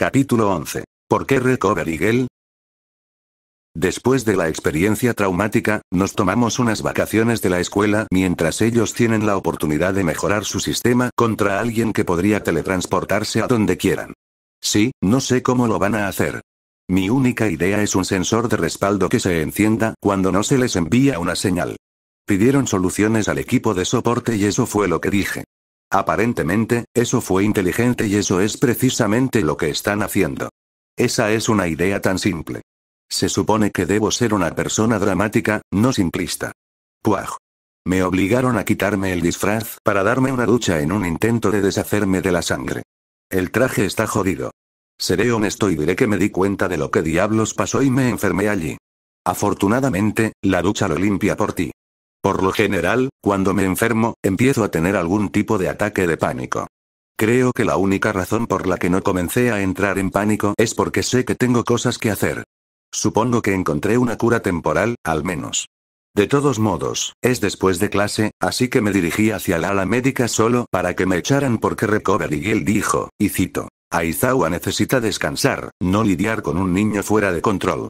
Capítulo 11. ¿Por qué Recover Eagle? Después de la experiencia traumática, nos tomamos unas vacaciones de la escuela mientras ellos tienen la oportunidad de mejorar su sistema contra alguien que podría teletransportarse a donde quieran. Sí, no sé cómo lo van a hacer. Mi única idea es un sensor de respaldo que se encienda cuando no se les envía una señal. Pidieron soluciones al equipo de soporte y eso fue lo que dije. Aparentemente, eso fue inteligente y eso es precisamente lo que están haciendo. Esa es una idea tan simple. Se supone que debo ser una persona dramática, no simplista. Puaj. Me obligaron a quitarme el disfraz para darme una ducha en un intento de deshacerme de la sangre. El traje está jodido. Seré honesto y diré que me di cuenta de lo que diablos pasó y me enfermé allí. Afortunadamente, la ducha lo limpia por ti. Por lo general, cuando me enfermo, empiezo a tener algún tipo de ataque de pánico. Creo que la única razón por la que no comencé a entrar en pánico es porque sé que tengo cosas que hacer. Supongo que encontré una cura temporal, al menos. De todos modos, es después de clase, así que me dirigí hacia la ala médica solo para que me echaran porque Recovery él dijo, y cito, Aizawa necesita descansar, no lidiar con un niño fuera de control.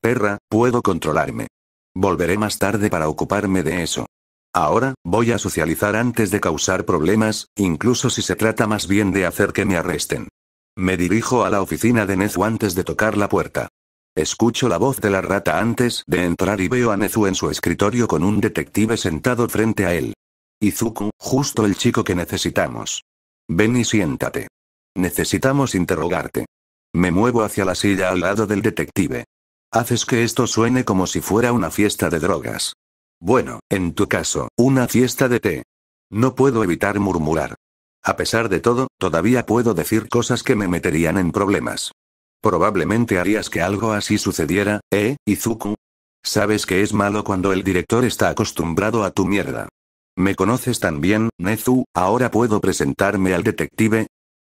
Perra, puedo controlarme. Volveré más tarde para ocuparme de eso. Ahora, voy a socializar antes de causar problemas, incluso si se trata más bien de hacer que me arresten. Me dirijo a la oficina de Nezu antes de tocar la puerta. Escucho la voz de la rata antes de entrar y veo a Nezu en su escritorio con un detective sentado frente a él. Izuku, justo el chico que necesitamos. Ven y siéntate. Necesitamos interrogarte. Me muevo hacia la silla al lado del detective. Haces que esto suene como si fuera una fiesta de drogas. Bueno, en tu caso, una fiesta de té. No puedo evitar murmurar. A pesar de todo, todavía puedo decir cosas que me meterían en problemas. Probablemente harías que algo así sucediera, ¿eh, Izuku? Sabes que es malo cuando el director está acostumbrado a tu mierda. Me conoces tan bien, Nezu, ahora puedo presentarme al detective.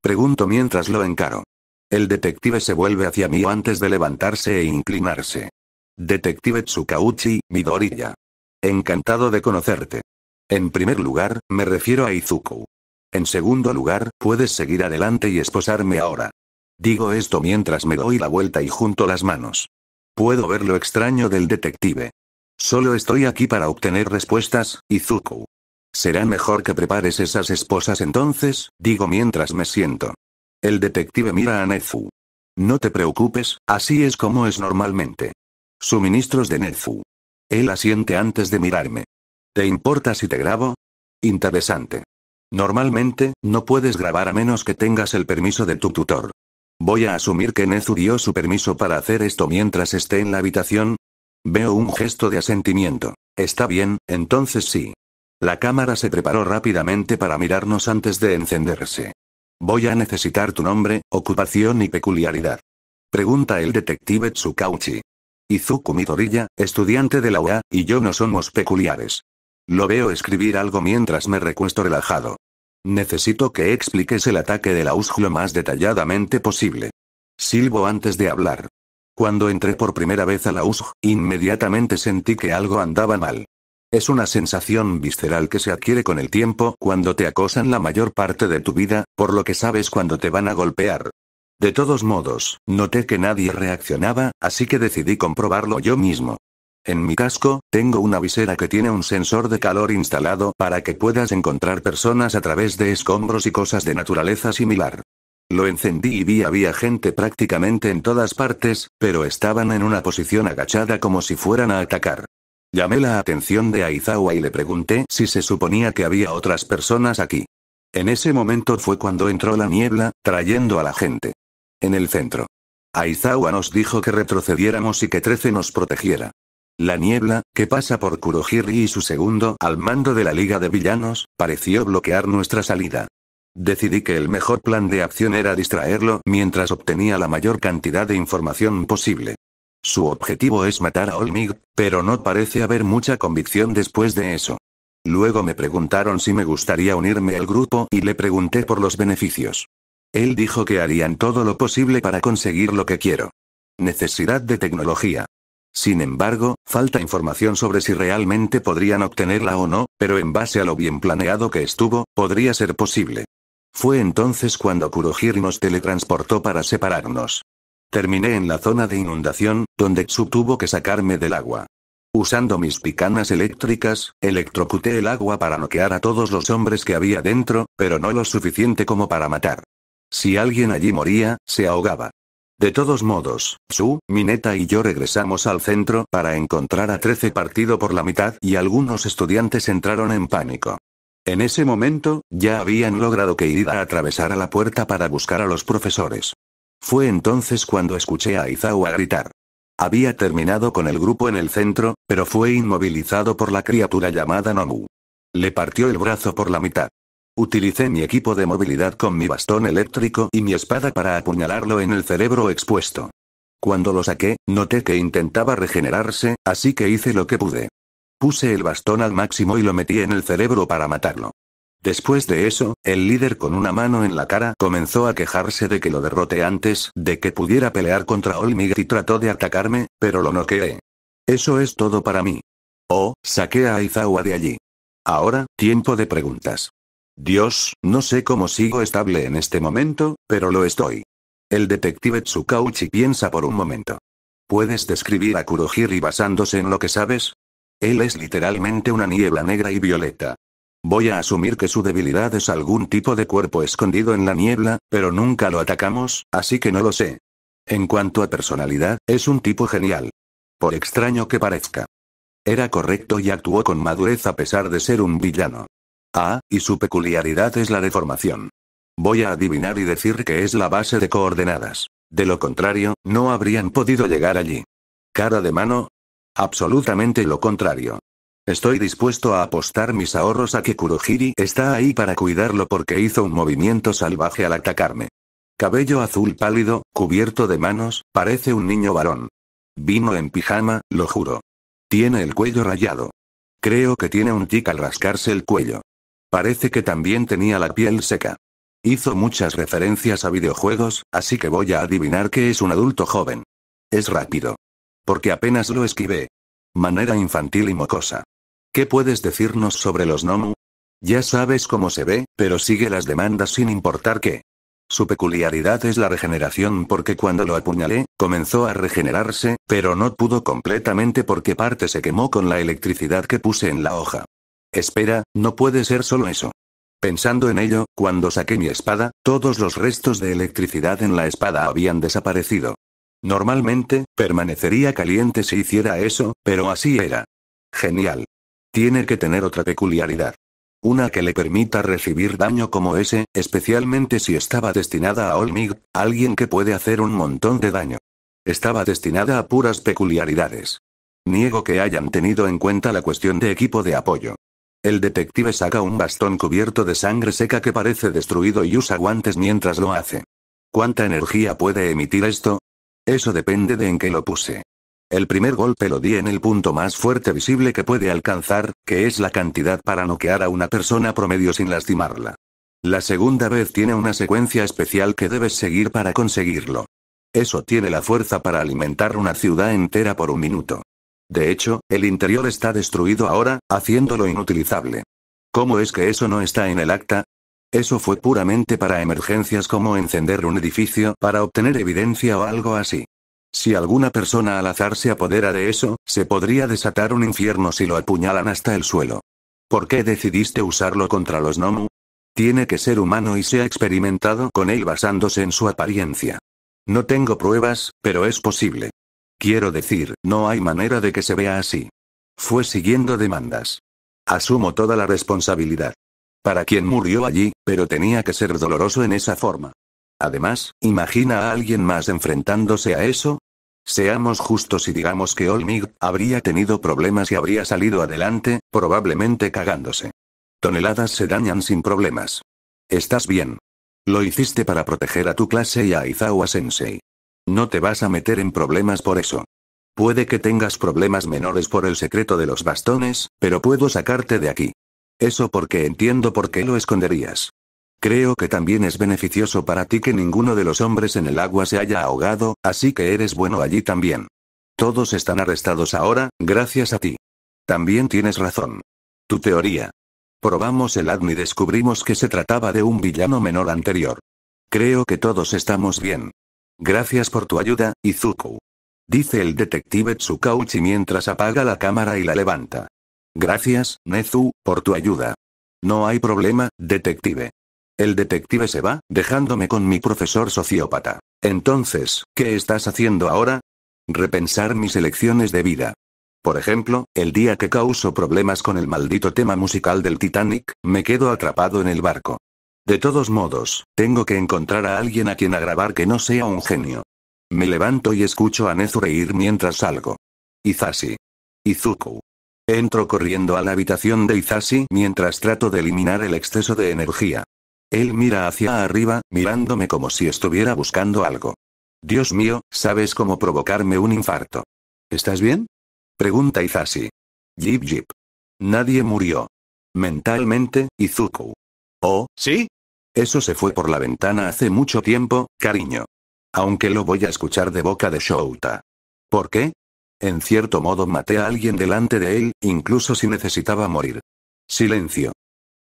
Pregunto mientras lo encaro. El detective se vuelve hacia mí antes de levantarse e inclinarse. Detective Tsukauchi, Midoriya. Encantado de conocerte. En primer lugar, me refiero a Izuku. En segundo lugar, puedes seguir adelante y esposarme ahora. Digo esto mientras me doy la vuelta y junto las manos. Puedo ver lo extraño del detective. Solo estoy aquí para obtener respuestas, Izuku. Será mejor que prepares esas esposas entonces, digo mientras me siento. El detective mira a Nezu. No te preocupes, así es como es normalmente. Suministros de Nezu. Él asiente antes de mirarme. ¿Te importa si te grabo? Interesante. Normalmente, no puedes grabar a menos que tengas el permiso de tu tutor. Voy a asumir que Nezu dio su permiso para hacer esto mientras esté en la habitación. Veo un gesto de asentimiento. Está bien, entonces sí. La cámara se preparó rápidamente para mirarnos antes de encenderse. Voy a necesitar tu nombre, ocupación y peculiaridad. Pregunta el detective Tsukauchi. Izuku Midoriya, estudiante de la UA, y yo no somos peculiares. Lo veo escribir algo mientras me recuesto relajado. Necesito que expliques el ataque de la lo más detalladamente posible. Silbo antes de hablar. Cuando entré por primera vez a la USG, inmediatamente sentí que algo andaba mal. Es una sensación visceral que se adquiere con el tiempo cuando te acosan la mayor parte de tu vida, por lo que sabes cuando te van a golpear. De todos modos, noté que nadie reaccionaba, así que decidí comprobarlo yo mismo. En mi casco, tengo una visera que tiene un sensor de calor instalado para que puedas encontrar personas a través de escombros y cosas de naturaleza similar. Lo encendí y vi había gente prácticamente en todas partes, pero estaban en una posición agachada como si fueran a atacar. Llamé la atención de Aizawa y le pregunté si se suponía que había otras personas aquí. En ese momento fue cuando entró la niebla, trayendo a la gente. En el centro. Aizawa nos dijo que retrocediéramos y que Trece nos protegiera. La niebla, que pasa por Kurohiri y su segundo al mando de la Liga de Villanos, pareció bloquear nuestra salida. Decidí que el mejor plan de acción era distraerlo mientras obtenía la mayor cantidad de información posible. Su objetivo es matar a Olmig, pero no parece haber mucha convicción después de eso. Luego me preguntaron si me gustaría unirme al grupo y le pregunté por los beneficios. Él dijo que harían todo lo posible para conseguir lo que quiero. Necesidad de tecnología. Sin embargo, falta información sobre si realmente podrían obtenerla o no, pero en base a lo bien planeado que estuvo, podría ser posible. Fue entonces cuando Kurohir nos teletransportó para separarnos. Terminé en la zona de inundación, donde Tsu tuvo que sacarme del agua. Usando mis picanas eléctricas, electrocuté el agua para noquear a todos los hombres que había dentro, pero no lo suficiente como para matar. Si alguien allí moría, se ahogaba. De todos modos, Su, Mineta y yo regresamos al centro para encontrar a 13 partido por la mitad y algunos estudiantes entraron en pánico. En ese momento, ya habían logrado que Ida atravesara la puerta para buscar a los profesores. Fue entonces cuando escuché a Izawa gritar. Había terminado con el grupo en el centro, pero fue inmovilizado por la criatura llamada Nomu. Le partió el brazo por la mitad. Utilicé mi equipo de movilidad con mi bastón eléctrico y mi espada para apuñalarlo en el cerebro expuesto. Cuando lo saqué, noté que intentaba regenerarse, así que hice lo que pude. Puse el bastón al máximo y lo metí en el cerebro para matarlo. Después de eso, el líder con una mano en la cara comenzó a quejarse de que lo derrote antes de que pudiera pelear contra Olmig y trató de atacarme, pero lo noqueé. Eso es todo para mí. Oh, saqué a Aizawa de allí. Ahora, tiempo de preguntas. Dios, no sé cómo sigo estable en este momento, pero lo estoy. El detective Tsukauchi piensa por un momento. ¿Puedes describir a Kurohiri basándose en lo que sabes? Él es literalmente una niebla negra y violeta. Voy a asumir que su debilidad es algún tipo de cuerpo escondido en la niebla, pero nunca lo atacamos, así que no lo sé. En cuanto a personalidad, es un tipo genial. Por extraño que parezca. Era correcto y actuó con madurez a pesar de ser un villano. Ah, y su peculiaridad es la deformación. Voy a adivinar y decir que es la base de coordenadas. De lo contrario, no habrían podido llegar allí. Cara de mano. Absolutamente lo contrario. Estoy dispuesto a apostar mis ahorros a que Kurohiri está ahí para cuidarlo porque hizo un movimiento salvaje al atacarme. Cabello azul pálido, cubierto de manos, parece un niño varón. Vino en pijama, lo juro. Tiene el cuello rayado. Creo que tiene un tic al rascarse el cuello. Parece que también tenía la piel seca. Hizo muchas referencias a videojuegos, así que voy a adivinar que es un adulto joven. Es rápido. Porque apenas lo esquivé. Manera infantil y mocosa. ¿Qué puedes decirnos sobre los Nomu? Ya sabes cómo se ve, pero sigue las demandas sin importar qué. Su peculiaridad es la regeneración porque cuando lo apuñalé, comenzó a regenerarse, pero no pudo completamente porque parte se quemó con la electricidad que puse en la hoja. Espera, no puede ser solo eso. Pensando en ello, cuando saqué mi espada, todos los restos de electricidad en la espada habían desaparecido. Normalmente, permanecería caliente si hiciera eso, pero así era. Genial. Tiene que tener otra peculiaridad. Una que le permita recibir daño como ese, especialmente si estaba destinada a Olmig, alguien que puede hacer un montón de daño. Estaba destinada a puras peculiaridades. Niego que hayan tenido en cuenta la cuestión de equipo de apoyo. El detective saca un bastón cubierto de sangre seca que parece destruido y usa guantes mientras lo hace. ¿Cuánta energía puede emitir esto? Eso depende de en qué lo puse. El primer golpe lo di en el punto más fuerte visible que puede alcanzar, que es la cantidad para noquear a una persona promedio sin lastimarla. La segunda vez tiene una secuencia especial que debes seguir para conseguirlo. Eso tiene la fuerza para alimentar una ciudad entera por un minuto. De hecho, el interior está destruido ahora, haciéndolo inutilizable. ¿Cómo es que eso no está en el acta? Eso fue puramente para emergencias como encender un edificio para obtener evidencia o algo así. Si alguna persona al azar se apodera de eso, se podría desatar un infierno si lo apuñalan hasta el suelo. ¿Por qué decidiste usarlo contra los Nomu? Tiene que ser humano y se ha experimentado con él basándose en su apariencia. No tengo pruebas, pero es posible. Quiero decir, no hay manera de que se vea así. Fue siguiendo demandas. Asumo toda la responsabilidad. Para quien murió allí, pero tenía que ser doloroso en esa forma. Además, imagina a alguien más enfrentándose a eso, Seamos justos y digamos que Olmig habría tenido problemas y habría salido adelante, probablemente cagándose. Toneladas se dañan sin problemas. Estás bien. Lo hiciste para proteger a tu clase y a Izawa Sensei. No te vas a meter en problemas por eso. Puede que tengas problemas menores por el secreto de los bastones, pero puedo sacarte de aquí. Eso porque entiendo por qué lo esconderías. Creo que también es beneficioso para ti que ninguno de los hombres en el agua se haya ahogado, así que eres bueno allí también. Todos están arrestados ahora, gracias a ti. También tienes razón. Tu teoría. Probamos el ADN y descubrimos que se trataba de un villano menor anterior. Creo que todos estamos bien. Gracias por tu ayuda, Izuku. Dice el detective Tsukauchi mientras apaga la cámara y la levanta. Gracias, Nezu, por tu ayuda. No hay problema, detective. El detective se va, dejándome con mi profesor sociópata. Entonces, ¿qué estás haciendo ahora? Repensar mis elecciones de vida. Por ejemplo, el día que causo problemas con el maldito tema musical del Titanic, me quedo atrapado en el barco. De todos modos, tengo que encontrar a alguien a quien agravar que no sea un genio. Me levanto y escucho a Nezu reír mientras salgo. Izashi. Izuku. Entro corriendo a la habitación de Izashi mientras trato de eliminar el exceso de energía. Él mira hacia arriba, mirándome como si estuviera buscando algo. Dios mío, sabes cómo provocarme un infarto. ¿Estás bien? Pregunta Izasi. Jeep Jeep. Nadie murió. Mentalmente, Izuku. Oh, ¿sí? Eso se fue por la ventana hace mucho tiempo, cariño. Aunque lo voy a escuchar de boca de Shouta. ¿Por qué? En cierto modo maté a alguien delante de él, incluso si necesitaba morir. Silencio.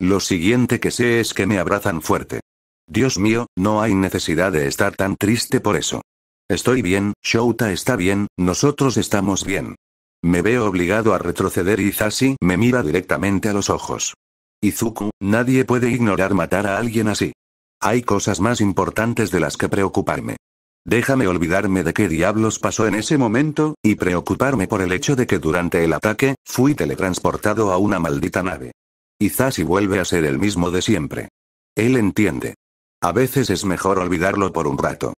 Lo siguiente que sé es que me abrazan fuerte. Dios mío, no hay necesidad de estar tan triste por eso. Estoy bien, Shouta está bien, nosotros estamos bien. Me veo obligado a retroceder y Zashi me mira directamente a los ojos. Izuku, nadie puede ignorar matar a alguien así. Hay cosas más importantes de las que preocuparme. Déjame olvidarme de qué diablos pasó en ese momento, y preocuparme por el hecho de que durante el ataque, fui teletransportado a una maldita nave. Y vuelve a ser el mismo de siempre. Él entiende. A veces es mejor olvidarlo por un rato.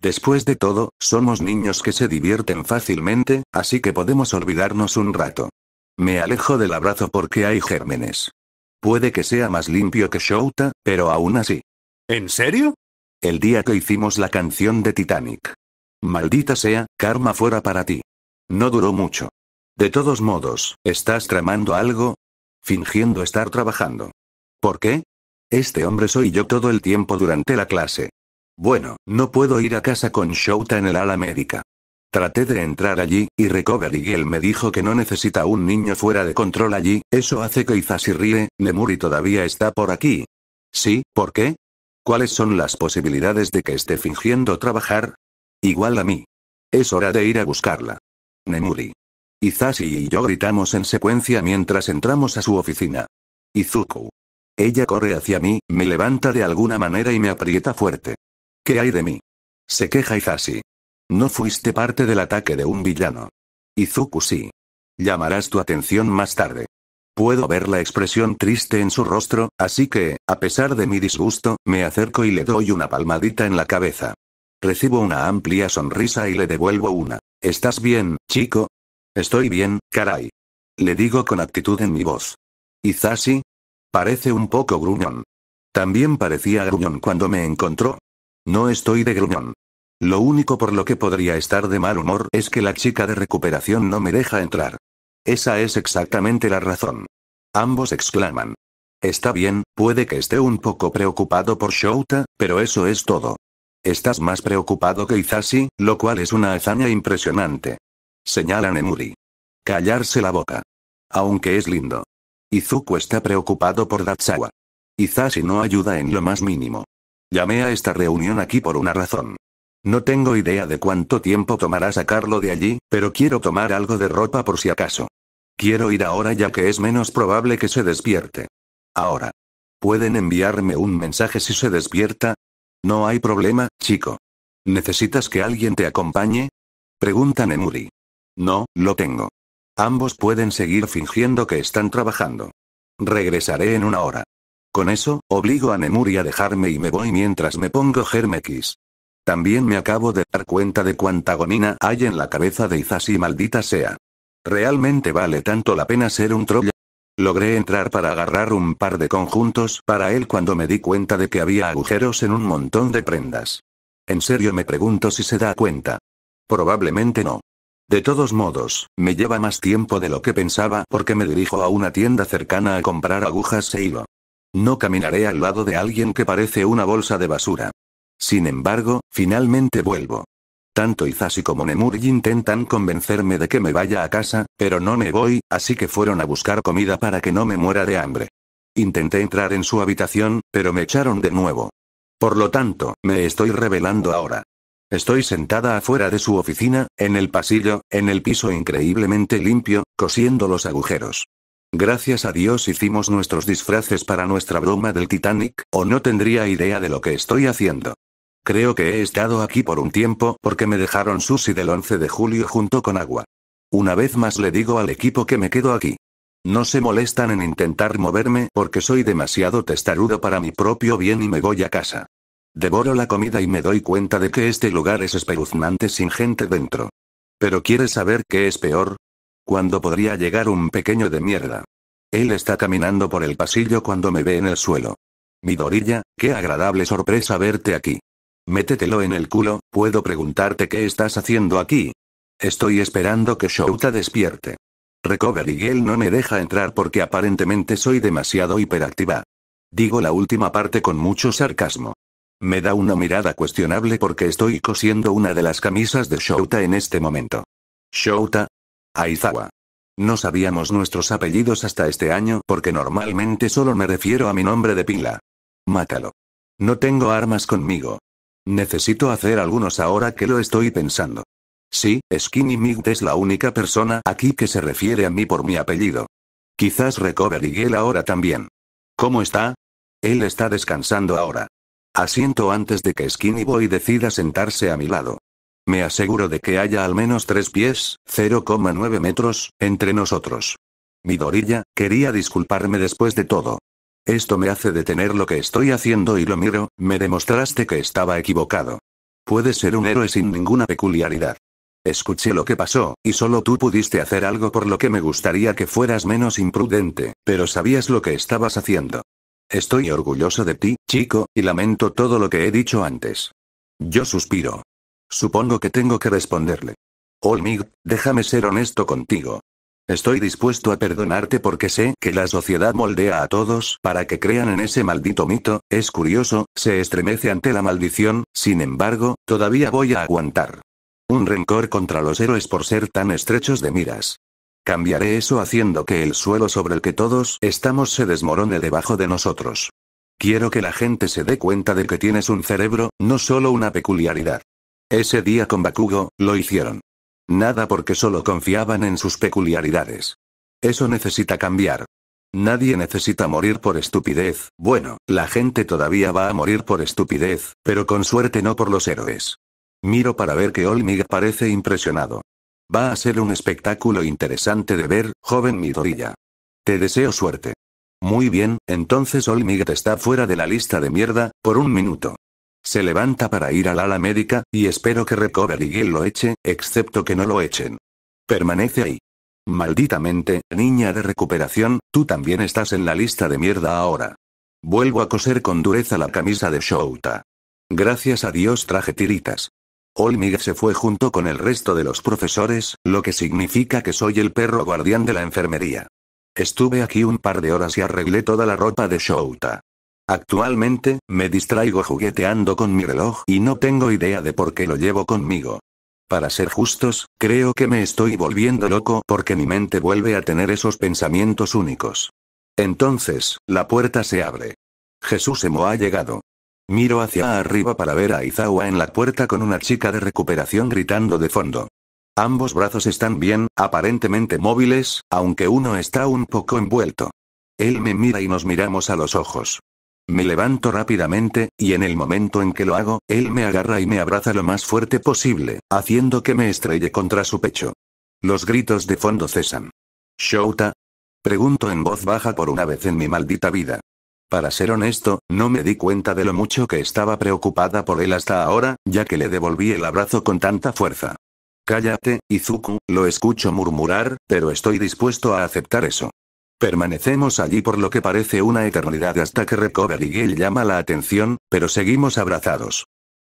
Después de todo, somos niños que se divierten fácilmente, así que podemos olvidarnos un rato. Me alejo del abrazo porque hay gérmenes. Puede que sea más limpio que Shouta, pero aún así. ¿En serio? El día que hicimos la canción de Titanic. Maldita sea, karma fuera para ti. No duró mucho. De todos modos, ¿estás tramando algo? fingiendo estar trabajando. ¿Por qué? Este hombre soy yo todo el tiempo durante la clase. Bueno, no puedo ir a casa con Shouta en el ala médica. Traté de entrar allí, y Recovery Girl me dijo que no necesita un niño fuera de control allí, eso hace que Izashi ríe, Nemuri todavía está por aquí. Sí, ¿por qué? ¿Cuáles son las posibilidades de que esté fingiendo trabajar? Igual a mí. Es hora de ir a buscarla. Nemuri. Izashi y yo gritamos en secuencia mientras entramos a su oficina. Izuku. Ella corre hacia mí, me levanta de alguna manera y me aprieta fuerte. ¿Qué hay de mí? Se queja Izashi. No fuiste parte del ataque de un villano. Izuku sí. Llamarás tu atención más tarde. Puedo ver la expresión triste en su rostro, así que, a pesar de mi disgusto, me acerco y le doy una palmadita en la cabeza. Recibo una amplia sonrisa y le devuelvo una. ¿Estás bien, chico? Estoy bien, caray. Le digo con actitud en mi voz. ¿Y Parece un poco gruñón. También parecía gruñón cuando me encontró. No estoy de gruñón. Lo único por lo que podría estar de mal humor es que la chica de recuperación no me deja entrar. Esa es exactamente la razón. Ambos exclaman. Está bien, puede que esté un poco preocupado por Shouta, pero eso es todo. Estás más preocupado que Izashi, lo cual es una hazaña impresionante. Señala Nemuri. Callarse la boca. Aunque es lindo. Izuku está preocupado por Datsawa. Izashi no ayuda en lo más mínimo. Llamé a esta reunión aquí por una razón. No tengo idea de cuánto tiempo tomará sacarlo de allí, pero quiero tomar algo de ropa por si acaso. Quiero ir ahora ya que es menos probable que se despierte. Ahora. ¿Pueden enviarme un mensaje si se despierta? No hay problema, chico. ¿Necesitas que alguien te acompañe? Pregunta Nemuri. No, lo tengo. Ambos pueden seguir fingiendo que están trabajando. Regresaré en una hora. Con eso, obligo a Nemuri a dejarme y me voy mientras me pongo Germex. También me acabo de dar cuenta de cuánta gomina hay en la cabeza de Izasi maldita sea. ¿Realmente vale tanto la pena ser un troll? Logré entrar para agarrar un par de conjuntos para él cuando me di cuenta de que había agujeros en un montón de prendas. En serio me pregunto si se da cuenta. Probablemente no. De todos modos, me lleva más tiempo de lo que pensaba porque me dirijo a una tienda cercana a comprar agujas e hilo. No caminaré al lado de alguien que parece una bolsa de basura. Sin embargo, finalmente vuelvo. Tanto Izashi como Nemuri intentan convencerme de que me vaya a casa, pero no me voy, así que fueron a buscar comida para que no me muera de hambre. Intenté entrar en su habitación, pero me echaron de nuevo. Por lo tanto, me estoy revelando ahora. Estoy sentada afuera de su oficina, en el pasillo, en el piso increíblemente limpio, cosiendo los agujeros. Gracias a Dios hicimos nuestros disfraces para nuestra broma del Titanic, o no tendría idea de lo que estoy haciendo. Creo que he estado aquí por un tiempo porque me dejaron sushi del 11 de julio junto con agua. Una vez más le digo al equipo que me quedo aquí. No se molestan en intentar moverme porque soy demasiado testarudo para mi propio bien y me voy a casa. Devoro la comida y me doy cuenta de que este lugar es espeluznante sin gente dentro. Pero ¿quieres saber qué es peor? Cuando podría llegar un pequeño de mierda. Él está caminando por el pasillo cuando me ve en el suelo. Midorilla, qué agradable sorpresa verte aquí. Métetelo en el culo, puedo preguntarte qué estás haciendo aquí. Estoy esperando que Shouta despierte. Recovery Girl no me deja entrar porque aparentemente soy demasiado hiperactiva. Digo la última parte con mucho sarcasmo. Me da una mirada cuestionable porque estoy cosiendo una de las camisas de Shouta en este momento. Shouta. Aizawa. No sabíamos nuestros apellidos hasta este año porque normalmente solo me refiero a mi nombre de pila. Mátalo. No tengo armas conmigo. Necesito hacer algunos ahora que lo estoy pensando. Sí, Skinny mint es la única persona aquí que se refiere a mí por mi apellido. Quizás Recover Gale ahora también. ¿Cómo está? Él está descansando ahora. Asiento antes de que Skinny Boy decida sentarse a mi lado. Me aseguro de que haya al menos tres pies, 0,9 metros, entre nosotros. Midorilla, quería disculparme después de todo. Esto me hace detener lo que estoy haciendo y lo miro, me demostraste que estaba equivocado. Puedes ser un héroe sin ninguna peculiaridad. Escuché lo que pasó, y solo tú pudiste hacer algo por lo que me gustaría que fueras menos imprudente, pero sabías lo que estabas haciendo. Estoy orgulloso de ti, chico, y lamento todo lo que he dicho antes. Yo suspiro. Supongo que tengo que responderle. Olmig, déjame ser honesto contigo. Estoy dispuesto a perdonarte porque sé que la sociedad moldea a todos para que crean en ese maldito mito, es curioso, se estremece ante la maldición, sin embargo, todavía voy a aguantar. Un rencor contra los héroes por ser tan estrechos de miras. Cambiaré eso haciendo que el suelo sobre el que todos estamos se desmorone debajo de nosotros. Quiero que la gente se dé cuenta de que tienes un cerebro, no solo una peculiaridad. Ese día con Bakugo, lo hicieron. Nada porque solo confiaban en sus peculiaridades. Eso necesita cambiar. Nadie necesita morir por estupidez, bueno, la gente todavía va a morir por estupidez, pero con suerte no por los héroes. Miro para ver que Olmig parece impresionado. Va a ser un espectáculo interesante de ver, joven Midorilla. Te deseo suerte. Muy bien, entonces Olmiget está fuera de la lista de mierda, por un minuto. Se levanta para ir al ala médica, y espero que y Gil lo eche, excepto que no lo echen. Permanece ahí. Malditamente, niña de recuperación, tú también estás en la lista de mierda ahora. Vuelvo a coser con dureza la camisa de Shouta. Gracias a Dios traje tiritas. Olmig se fue junto con el resto de los profesores, lo que significa que soy el perro guardián de la enfermería. Estuve aquí un par de horas y arreglé toda la ropa de Shouta. Actualmente, me distraigo jugueteando con mi reloj y no tengo idea de por qué lo llevo conmigo. Para ser justos, creo que me estoy volviendo loco porque mi mente vuelve a tener esos pensamientos únicos. Entonces, la puerta se abre. Jesús Emo ha llegado. Miro hacia arriba para ver a Izawa en la puerta con una chica de recuperación gritando de fondo. Ambos brazos están bien, aparentemente móviles, aunque uno está un poco envuelto. Él me mira y nos miramos a los ojos. Me levanto rápidamente, y en el momento en que lo hago, él me agarra y me abraza lo más fuerte posible, haciendo que me estrelle contra su pecho. Los gritos de fondo cesan. Shouta. Pregunto en voz baja por una vez en mi maldita vida. Para ser honesto, no me di cuenta de lo mucho que estaba preocupada por él hasta ahora, ya que le devolví el abrazo con tanta fuerza. Cállate, Izuku, lo escucho murmurar, pero estoy dispuesto a aceptar eso. Permanecemos allí por lo que parece una eternidad hasta que Recovery Gale llama la atención, pero seguimos abrazados.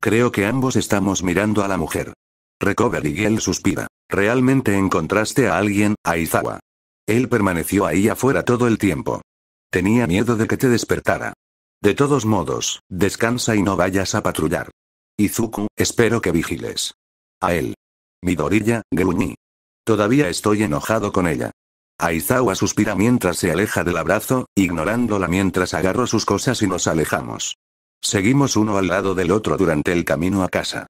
Creo que ambos estamos mirando a la mujer. Recovery Gale suspira. Realmente encontraste a alguien, Aizawa. Él permaneció ahí afuera todo el tiempo. Tenía miedo de que te despertara. De todos modos, descansa y no vayas a patrullar. Izuku, espero que vigiles. A él. Midorilla, gruñí. Todavía estoy enojado con ella. Aizawa suspira mientras se aleja del abrazo, ignorándola mientras agarro sus cosas y nos alejamos. Seguimos uno al lado del otro durante el camino a casa.